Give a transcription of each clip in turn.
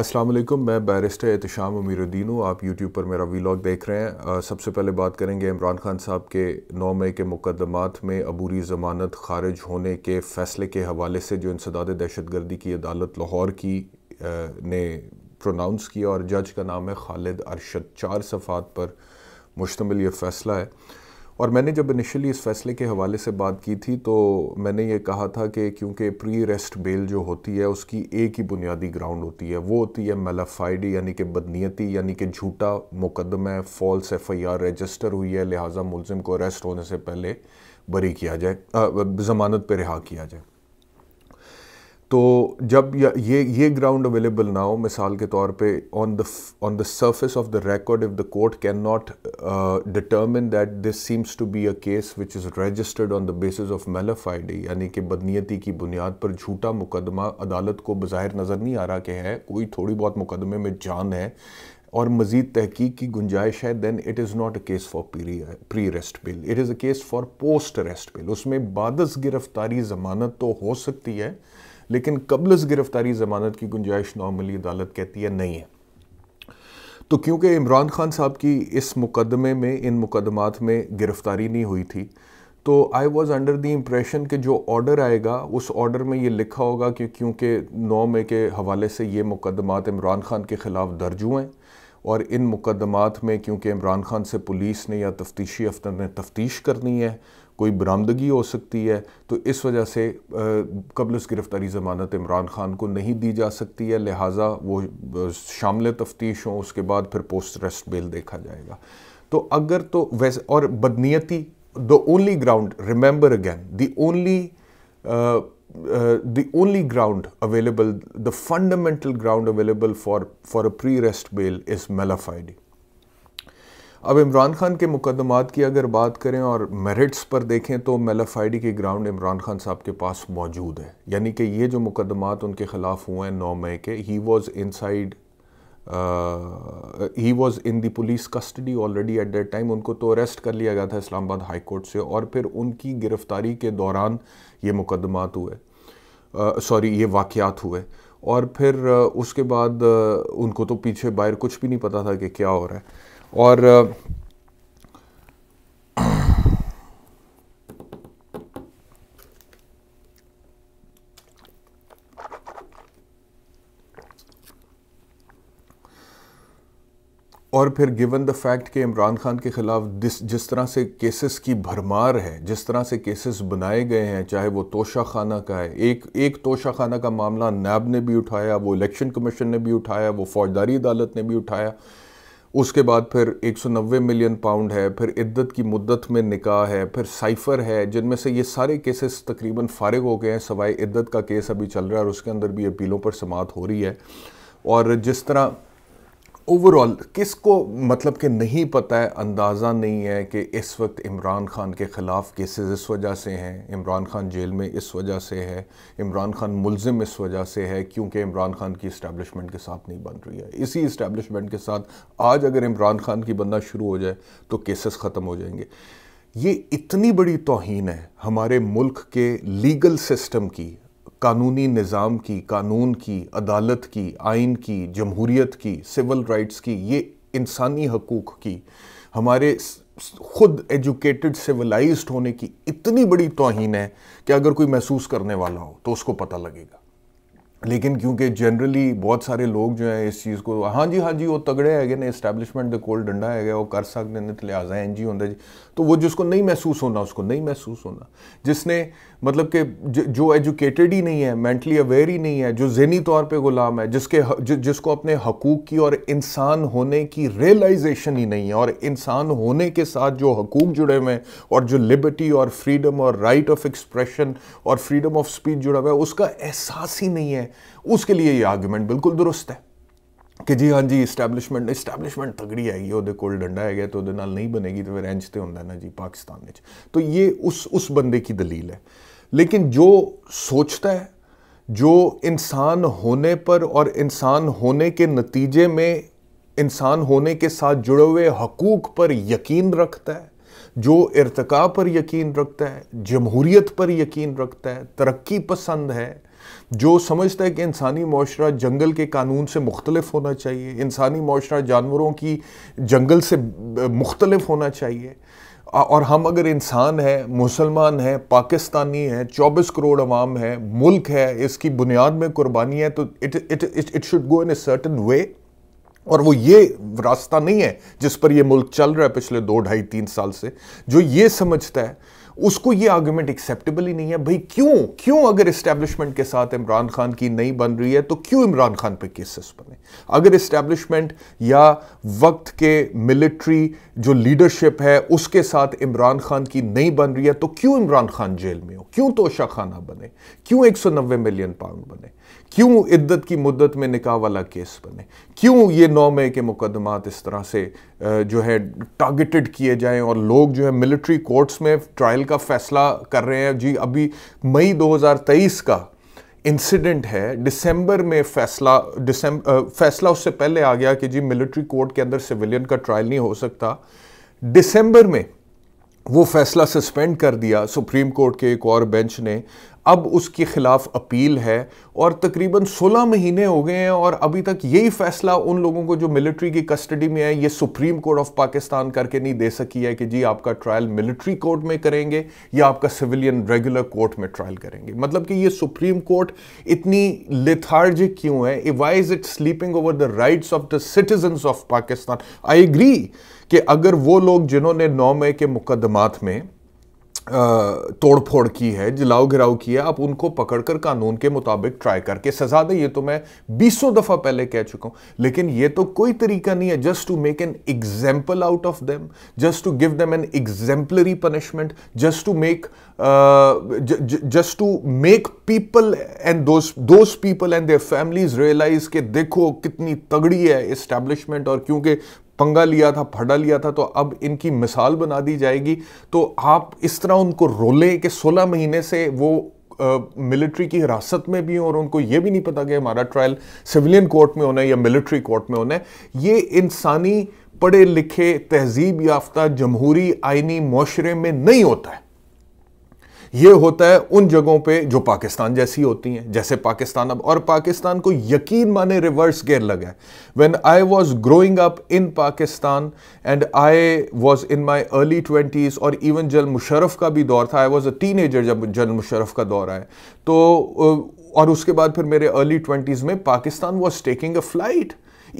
अस्सलाम वालेकुम मैं बैरिस्टर एहतशाम अमीरुद्दीन हूँ आप यूट्यूब पर मेरा वीलॉग देख रहे हैं सबसे पहले बात करेंगे इमरान खान साहब के नौ मई के मुकदमात में अबूरी ज़मानत खारिज होने के फैसले के हवाले से जो इंसदाद दहशत गर्दी की अदालत लाहौर की आ, ने प्रोनाउंस किया और जज का नाम है खालिद अरशद चार सफ़ात पर मुश्तमिल ये फ़ैसला है और मैंने जब इनिशियली इस फैसले के हवाले से बात की थी तो मैंने ये कहा था कि क्योंकि प्री रेस्ट बेल जो होती है उसकी एक ही बुनियादी ग्राउंड होती है वो होती है मेलाफाइडी यानी कि बदनीयती यानी कि झूठा मुकदमा false F I R register हुई है लिहाजा मुलजिम को अरेस्ट होने से पहले बरी किया जाए ज़मानत पर रिहा किया जाए तो जब ये ये ग्राउंड अवेलेबल ना हो मिसाल के तौर पे on the on the surface of the record if the court can not determine that this seems to be a case which is registered on the basis of mala fide यानी कि बदनीयती की बुनियाद पर झूठा मुकदमा अदालत को बज़ाहिर नज़र नहीं आ रहा कि है कोई थोड़ी बहुत मुकदमे में जान है और मज़ीद तहकीक की गुंजाइश है then it is not a case for pre arrest bail it is a case for post arrest bail उसमें बादस गिरफ्तारी ज़मानत तो हो सकती है लेकिन कबल गिरफ्तारी ज़मानत की गुंजाइश नॉर्मली अदालत कहती है नहीं है तो क्योंकि इमरान खान साहब की इस मुकदमे में इन मुकदमात में गिरफ्तारी नहीं हुई थी तो I was under the impression कि जो ऑर्डर आएगा उस ऑर्डर में ये लिखा होगा कि क्योंकि नौ मई के हवाले से ये मुकदमात इमरान खान के ख़िलाफ़ दर्ज हुए हैं और इन मुकदमात में क्योंकि इमरान खान से पुलिस ने या तफ्तीशी अफसर ने तफ्तीश करनी है कोई बरामदगी हो सकती है तो इस वजह से कबल उस गिरफ़्तारी ज़मानत इमरान ख़ान को नहीं दी जा सकती है लिहाजा वो शामिल तफ्तीश हों उसके बाद फिर पोस्ट रेस्ट बेल देखा जाएगा तो अगर तो वैसे और बदनीयती the only ground remember again the only the only ground available the fundamental ground available for for a pre arrest bail is mala fide अब इमरान खान के मुकदमात की अगर बात करें और मेरिट्स पर देखें तो मेलाफाइडी के ग्राउंड इमरान खान साहब के पास मौजूद है यानी कि ये जो मुकदमात उनके ख़िलाफ़ हुए हैं नौ मई के he was inside he was in the police custody already at that time उनको तो अरेस्ट कर लिया गया था इस्लामाबाद हाई कोर्ट से और फिर उनकी गिरफ़्तारी के दौरान ये मुकदमात हुए सॉरी uh, ये वाक़ात हुए और फिर uh, उसके बाद uh, उनको तो पीछे बाहर कुछ भी नहीं पता था कि क्या हो रहा है और और फिर गिवन द फैक्ट कि इमरान खान के ख़िलाफ़ जिस तरह से केसेस की भरमार है जिस तरह से केसेस बनाए गए हैं चाहे वो तोशा खाना का है एक एक तोशा खाना का मामला नैब ने भी उठाया वो इलेक्शन कमीशन ने भी उठाया वो फौजदारी अदालत ने भी उठाया उसके बाद फिर 190 मिलियन पाउंड है फिर इद्दत की मुद्दत में निकाह है फिर साइफ़र है जिनमें से ये सारे केसेस तकरीबन फारग हो गए हैं सवाए इद्दत का केस अभी चल रहा है और उसके अंदर भी अपीलों पर समात हो रही है और जिस तरह ओवरऑल किसको मतलब कि नहीं पता है अंदाज़ा नहीं है कि इस वक्त इमरान खान के ख़िलाफ़ केसेस इस वजह से हैं इमरान खान जेल में इस वजह से है इमरान खान मुलजिम इस वजह से है क्योंकि इमरान खान की इस्टेबलिशमेंट के साथ नहीं बन रही है इसी इस्टेबलिशमेंट के साथ आज अगर इमरान खान की बनना शुरू हो जाए तो केसेस ख़त्म हो जाएंगे ये इतनी बड़ी तोहन है हमारे मुल्क के लीगल सिस्टम की कानूनी निज़ाम की कानून की अदालत की आइन की जमहूरीत की सिविल राइट्स की ये इंसानी हकूक़ की हमारे खुद एजुकेटेड सिविलाइज्ड होने की इतनी बड़ी तोहन है कि अगर कोई महसूस करने वाला हो तो उसको पता लगेगा लेकिन क्योंकि जनरली बहुत सारे लोग जो हैं इस चीज़ को हाँ जी हाँ जी वो तगड़े है ना इस्टेबलिशमेंट के कोल डंडा है वो कर सकते हैं तो लिहाजा एन जी होंगे जी तो वो जिसको नहीं महसूस होना उसको नहीं महसूस होना जिसने मतलब कि जो एजुकेटेड ही नहीं है मैंटली अवेयर ही नहीं है जो जहनी तौर पर गुलाम है जिसके जि, जिसको अपने हकूक़ की और इंसान होने की रियलाइजेशन ही नहीं है और इंसान होने के साथ जो हकूक़ जुड़े हुए हैं और जो लिबर्टी और फ्रीडम और राइट ऑफ एक्सप्रेशन और फ्रीडम ऑफ स्पीच जुड़ा हुआ है उसका एहसास ही नहीं है उसके लिए ये आर्ग्यूमेंट बिल्कुल दुरुस्त है कि जी हाँ जी इस्टैबलिशमेंट ਤਗੜੀ तगड़ी है ਕੋਲ ਡੰਡਾ ਹੈਗਾ ਤੇ तो ਨਾਲ नहीं बनेगी तो फिर ਇੰਚ तो होंगे ना जी पाकिस्तान में तो ये उस उस ਬੰਦੇ की दलील है लेकिन जो सोचता है जो इंसान होने पर और इंसान होने के नतीजे में इंसान होने के साथ जुड़े हुए हकूक पर यकीन रखता है जो इरतका पर यकीन रखता है जमहूरीत पर यकीन रखता है तरक्की पसंद है जो समझता है कि इंसानी माशरा जंगल के कानून से मुख्तलफ होना चाहिए इंसानी माशरा जानवरों की जंगल से मुख्तलफ होना चाहिए और हम अगर इंसान हैं मुसलमान हैं पाकिस्तानी हैं चौबीस करोड़ अवाम है मुल्क है इसकी बुनियाद में कुर्बानी है तो it it it it should go in a certain way और वो ये रास्ता नहीं है जिस पर ये मुल्क चल रहा है पिछले दो ढाई तीन साल से जो ये समझता है उसको ये आर्ग्यूमेंट एक्सेप्टेबल ही नहीं है भाई क्यों क्यों अगर इस्टेब्लिशमेंट के साथ इमरान खान की नहीं बन रही है तो क्यों इमरान खान पे केसेस बने अगर इस्टेब्लिशमेंट या वक्त के मिलिट्री जो लीडरशिप है उसके साथ इमरान खान की नहीं बन रही है तो क्यों इमरान खान जेल में हो क्यों तोशा खाना बने क्यों एक मिलियन पाउंड बने क्यों इद्दत की मुद्दत में निकाह वाला केस बने क्यों ये नौ मई के मुकदमात इस तरह से जो है टारगेटेड किए जाएं और लोग जो है मिलिट्री कोर्ट्स में ट्रायल का फैसला कर रहे हैं जी अभी मई 2023 का इंसिडेंट है दिसंबर में फैसला दिसंबर फैसला उससे पहले आ गया कि जी मिलिट्री कोर्ट के अंदर सिविलियन का ट्रायल नहीं हो सकता दिसंबर में वो फैसला सस्पेंड कर दिया सुप्रीम कोर्ट के एक और बेंच ने अब उसके ख़िलाफ़ अपील है और तकरीबन 16 महीने हो गए हैं और अभी तक यही फ़ैसला उन लोगों को जो मिलिट्री की कस्टडी में है ये सुप्रीम कोर्ट ऑफ पाकिस्तान करके नहीं दे सकी है कि जी आपका ट्रायल मिलिट्री कोर्ट में करेंगे या आपका सिविलियन रेगुलर कोर्ट में ट्रायल करेंगे मतलब कि ये सुप्रीम कोर्ट इतनी लिथार्जिक क्यों है why is it sleeping over the rights of the citizens of Pakistan I agree कि अगर वो लोग जिन्होंने नौ मई के मुकदमात में तोड़फोड़ की है जलाओ घिराव किया आप उनको पकड़कर कानून के मुताबिक ट्राई करके सजा दें ये तो मैं बीसों दफ़ा पहले कह चुका हूं लेकिन ये तो कोई तरीका नहीं है just to make an example out of them just to give them an exemplary punishment just to make just to make people and those people and their families realise के देखो कितनी तगड़ी है इस्टेब्लिशमेंट और क्योंकि पंगा लिया था फड़ा लिया था तो अब इनकी मिसाल बना दी जाएगी तो आप इस तरह उनको रोलें कि 16 महीने से वो मिलिट्री की हिरासत में भी हों और उनको ये भी नहीं पता कि हमारा ट्रायल सिविलियन कोर्ट में होना है या मिलिट्री कोर्ट में होना है ये इंसानी पढ़े लिखे तहजीब याफ्ता जमहूरी आइनी माशरे में नहीं होता है ये होता है उन जगहों पे जो पाकिस्तान जैसी होती हैं जैसे पाकिस्तान अब और पाकिस्तान को यकीन माने रिवर्स गेयर लगा है when I was growing up in Pakistan and I was in my early twenties और इवन जल मुशरफ का भी दौर था आई वाज अ टीन जब जल मुशरफ का दौर आया तो और उसके बाद फिर मेरे अर्ली ट्वेंटीज़ में Pakistan was taking a flight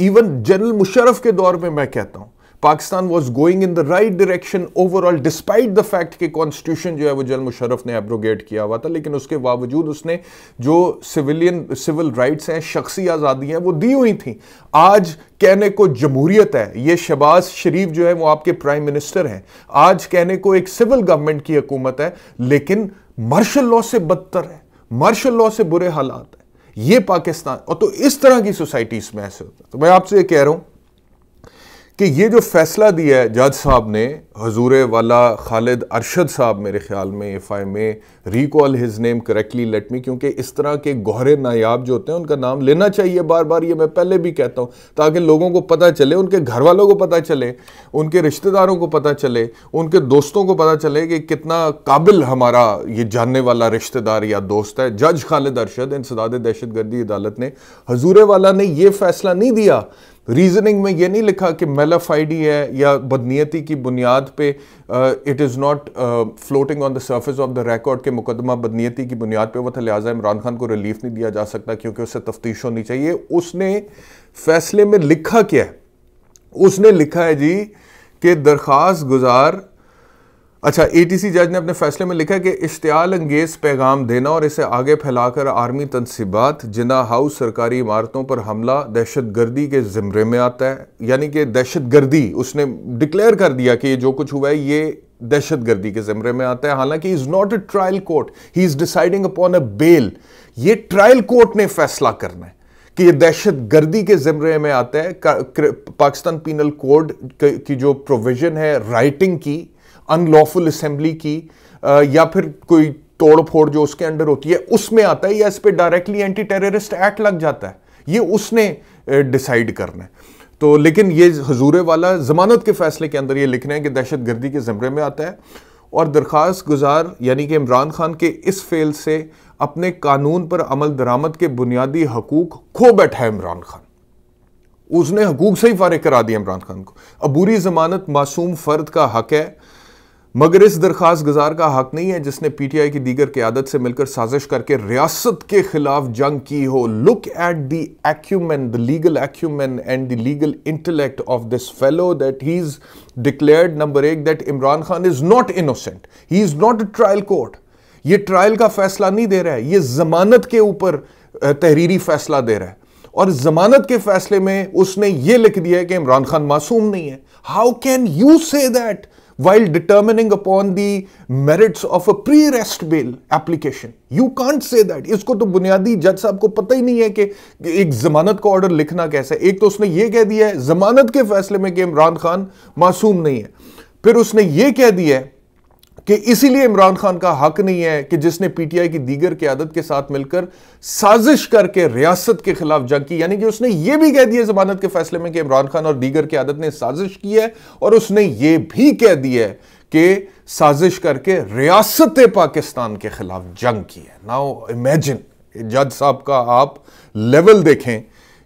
even General Musharraf के दौर में मैं कहता हूँ Pakistan was going in the right direction overall despite the fact कि कॉन्स्टिट्यूशन जो है वो जनरल मुशरफ ने एब्रोगेट किया हुआ था लेकिन उसके बावजूद उसने जो सिविलियन सिविल राइट्स हैं शख्सी आज़ादी हैं वो दी हुई थी आज कहने को जमहूरियत है ये शहबाज शरीफ जो है वो आपके प्राइम मिनिस्टर हैं आज कहने को एक सिविल गवर्नमेंट की हकूमत है लेकिन मार्शल लॉ से बदतर है मार्शल लॉ से बुरे हालात है ये पाकिस्तान और तो इस तरह की सोसाइटीज में ऐसे होता है तो मैं आपसे ये कह रहा हूं कि ये जो फैसला दिया है जज साहब ने हजूर वाला खालिद अरशद साहब मेरे ख्याल में if I may recall his name correctly let me क्योंकि इस तरह के गहरे नायाब जो होते हैं उनका नाम लेना चाहिए बार बार ये मैं पहले भी कहता हूँ ताकि लोगों को पता चले उनके घर वालों को पता चले उनके रिश्तेदारों को पता चले उनके दोस्तों को पता चले कि कितना काबिल हमारा ये जानने वाला रिश्तेदार या दोस्त है जज खालिद अरशद इंसदाद दहशत गर्दी अदालत ने हजूर वाला ने यह फैसला नहीं दिया रीजनिंग में ये नहीं लिखा कि मेलाफाइडी है या बदनीयती की बुनियाद पे it is not floating on the surface of the record के मुकदमा बदनीयती की बुनियाद पे वो था लिहाजा इमरान खान को रिलीफ नहीं दिया जा सकता क्योंकि उससे तफ्तीश होनी चाहिए उसने फैसले में लिखा क्या है उसने लिखा है जी कि दरख्वास्त गुजार अच्छा एटीसी जज ने अपने फैसले में लिखा कि इश्तियाल अंगेज पैगाम देना और इसे आगे फैलाकर आर्मी तनसीबात जिना हाउस सरकारी इमारतों पर हमला दहशत गर्दी के ज़िमरे में आता है यानी कि दहशत गर्दी उसने डिक्लेयर कर दिया कि ये जो कुछ हुआ है ये दहशत गर्दी के ज़िमरे में आता है हालांकि is not a trial court he is deciding upon a bail ये ट्रायल कोर्ट ने फैसला करना है कि ये दहशत गर्दी के ज़िमरे में आता है पाकिस्तान पीनल कोड की जो प्रोविज़न है राइटिंग की अनलॉफुल असेंबली की या फिर कोई तोड़ फोड़ जो उसके अंडर होती है उसमें आता है या इस पर डायरेक्टली एंटी टेररिस्ट एक्ट लग जाता है ये उसने डिसाइड करना है तो लेकिन ये हजूरे वाला ज़मानत के फैसले के अंदर ये लिखना है कि दहशत गर्दी के ज़मरे में आता है और दरख्वास्त गुजार यानी कि इमरान खान के इस फेल से अपने कानून पर अमल दरामद के बुनियादी हकूक खो बैठा है इमरान खान उसने हकूक से ही फारिग करा दिया इमरान खान को अबूरी ज़मानत मासूम फ़र्द का हक है मगर इस दरख्वास्त गुजार का हक नहीं है जिसने पीटीआई की दीगर क्यादत से मिलकर साजिश करके रियासत के खिलाफ जंग की हो look at the man the legal acumen and the legal intellect of this fellow that he is declared number एक that Imran Khan is not innocent he is not a trial court ये ट्रायल का फैसला नहीं दे रहा है ये जमानत के ऊपर तहरीरी फैसला दे रहा है और जमानत के फैसले में उसने ये लिख दिया है कि इमरान खान मासूम नहीं है how can you say that while determining upon the merits of a pre-rest bail application. You can't say that. इसको तो बुनियादी जज साहब को पता ही नहीं है कि एक जमानत का ऑर्डर लिखना कैसा है एक तो उसने यह कह दिया है जमानत के फैसले में कि इमरान खान मासूम नहीं है फिर उसने यह कह दिया है कि इसीलिए इमरान खान का हक नहीं है कि जिसने पीटीआई की दीगर क्यादत के साथ मिलकर साजिश करके रियासत के खिलाफ जंग की यानी कि उसने यह भी कह दिया जमानत के फैसले में कि इमरान खान और दीगर क्यादत ने साजिश की है और उसने यह भी कह दिया है कि साजिश करके रियासत पाकिस्तान के खिलाफ जंग की है नाउ इमेजिन जज साहब का आप लेवल देखें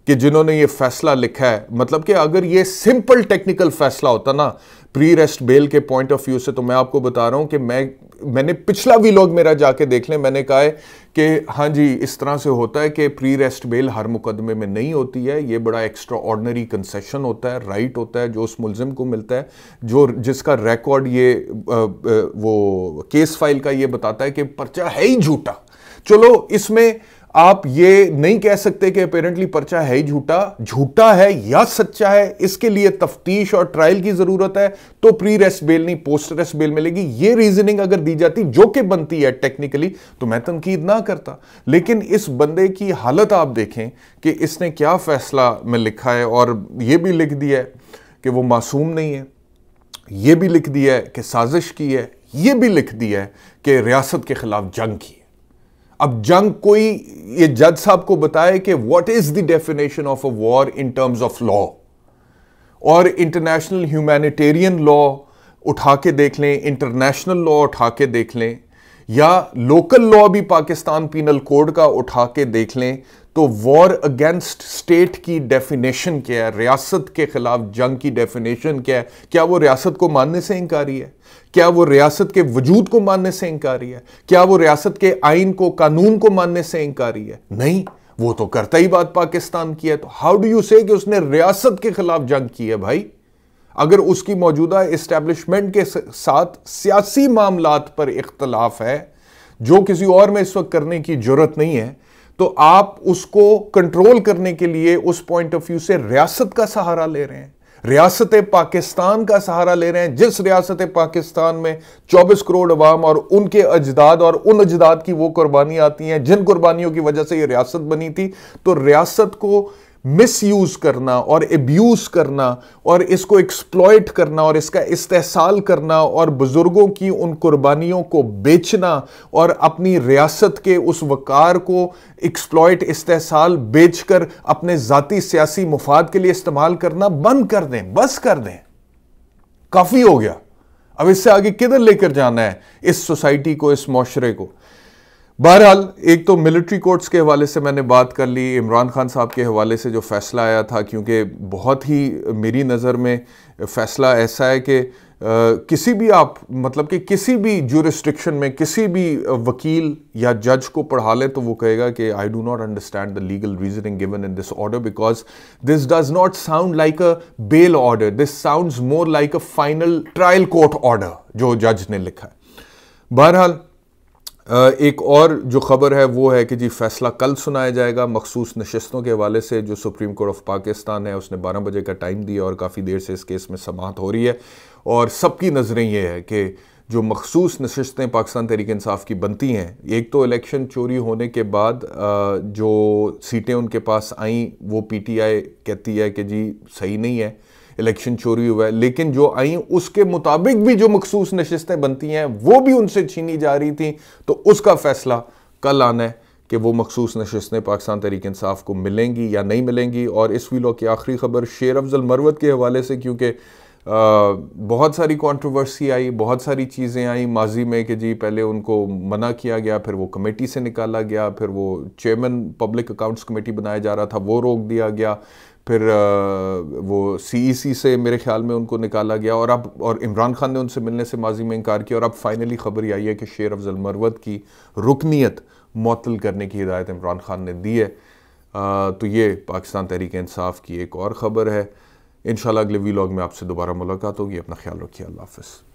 कि जिन्होंने ये फैसला लिखा है मतलब कि अगर ये सिंपल टेक्निकल फैसला होता ना प्री रेस्ट बेल के पॉइंट ऑफ व्यू से तो मैं आपको बता रहा हूं कि मैं मैंने पिछला भी लोग मेरा जाके देख लें मैंने कहा है कि हाँ जी इस तरह से होता है कि प्री रेस्ट बेल हर मुकदमे में नहीं होती है ये बड़ा एक्स्ट्रा ऑर्डनरी कंसेशन होता है राइट होता है जो उस मुलजिम को मिलता है जो जिसका रिकॉर्ड ये वो केस फाइल का ये बताता है कि पर्चा है ही झूठा चलो इसमें आप ये नहीं कह सकते कि अपेरेंटली पर्चा है ही झूठा झूठा है या सच्चा है इसके लिए तफ्तीश और ट्रायल की जरूरत है तो प्री रेस्ट बेल नहीं पोस्ट रेस्ट बेल मिलेगी ये रीजनिंग अगर दी जाती जो कि बनती है टेक्निकली तो मैं तनकीद ना करता लेकिन इस बंदे की हालत आप देखें कि इसने क्या फैसला में लिखा है और ये भी लिख दिया है कि वो मासूम नहीं है ये भी लिख दिया है कि साजिश की है ये भी लिख दिया है कि रियासत के खिलाफ जंग की अब जंग कोई ये जज साहब को बताए कि what is the definition of a war in terms of law और इंटरनेशनल ह्यूमैनिटेरियन लॉ उठा के देख लें इंटरनेशनल लॉ उठा के देख लें या लोकल लॉ भी पाकिस्तान पीनल कोड का उठा के देख लें तो वॉर अगेंस्ट स्टेट की डेफिनेशन क्या है रियासत के ख़िलाफ़ जंग की डेफिनेशन क्या है क्या वो रियासत को मानने से इंकारी है क्या वो रियासत के वजूद को मानने से इंकारी है क्या वो रियासत के आइन को कानून को मानने से इंकारी है नहीं वो तो करता ही बात पाकिस्तान की है तो हाउ डू यू से कि उसने रियासत के ख़िलाफ़ जंग की है भाई अगर उसकी मौजूदा इस्टेब्लिशमेंट के साथ सियासी मामला पर इख्तलाफ है जो किसी और में इस वक्त करने की जरूरत नहीं है तो आप उसको कंट्रोल करने के लिए उस पॉइंट ऑफ व्यू से रियासत का सहारा ले रहे हैं रियासत पाकिस्तान का सहारा ले रहे हैं जिस रियासत पाकिस्तान में 24 करोड़ अवाम और उनके अजदाद और उन अजदाद की वो कुर्बानी आती हैं जिन कुर्बानियों की वजह से ये रियासत बनी थी तो रियासत को मिसयूज करना और एब्यूज करना और इसको एक्सप्लॉयट करना और इसका इस्तेसाल करना और बुज़ुर्गों की उन कुर्बानियों को बेचना और अपनी रियासत के उस वक़ार को एक्सप्लॉयट इस्तेसाल बेचकर अपने ज़ाती सियासी मुफाद के लिए इस्तेमाल करना बंद कर दें बस कर दें काफ़ी हो गया अब इससे आगे किधर लेकर जाना है इस सोसाइटी को इस माशरे को बहरहाल एक तो मिलिट्री कोर्ट्स के हवाले से मैंने बात कर ली इमरान खान साहब के हवाले से जो फ़ैसला आया था क्योंकि बहुत ही मेरी नज़र में फ़ैसला ऐसा है कि किसी भी आप मतलब कि किसी भी जुरिस्ट्रिक्शन में किसी भी वकील या जज को पढ़ा लें तो वो कहेगा कि I do not understand the legal reasoning given in this order because this does not sound like a bail order this sound more like a final trial court order जो जज ने लिखा है बहरहाल एक और जो ख़बर है वो है कि जी फैसला कल सुनाया जाएगा मखसूस नशस्तों के हवाले से जो सुप्रीम कोर्ट ऑफ पाकिस्तान है उसने 12 बजे का टाइम दिया और काफ़ी देर से इस केस में समाप्त हो रही है और सबकी नज़रें ये है कि जो मखसूस नशस्तें पाकिस्तान तहरीक इंसाफ की बनती हैं एक तो इलेक्शन चोरी होने के बाद जो सीटें उनके पास आईं वो आई कहती है कि जी सही नहीं है इलेक्शन चोरी हुआ है लेकिन जो आई उसके मुताबिक भी जो मखसूस नशस्तें बनती हैं वो भी उनसे छीनी जा रही थी तो उसका फैसला कल आना है कि वो मखसूस नशस्तें पाकिस्तान तरीक इंसाफ को मिलेंगी या नहीं मिलेंगी और इस वीलो की आखिरी खबर शेर अफजल मरवत के हवाले से क्योंकि बहुत सारी कंट्रोवर्सी आई बहुत सारी चीज़ें आई माजी में कि जी पहले उनको मना किया गया फिर वो कमेटी से निकाला गया फिर वो चेयरमैन पब्लिक अकाउंट्स कमेटी बनाया जा रहा था वो रोक दिया गया फिर वो सीईसी e से मेरे ख्याल में उनको निकाला गया और अब और इमरान खान ने उनसे मिलने से माजी में इनकार किया और अब फाइनली खबर ये आई है कि शेर अफजल मरवत की रुकनीत मअतल करने की हिदायत इमरान खान ने दी है आ, तो ये पाकिस्तान तहरीक इंसाफ की एक और ख़बर है इन अगले लॉग में आपसे दोबारा मुलाकात होगी अपना ख्याल रखिए अल्लाह हाफ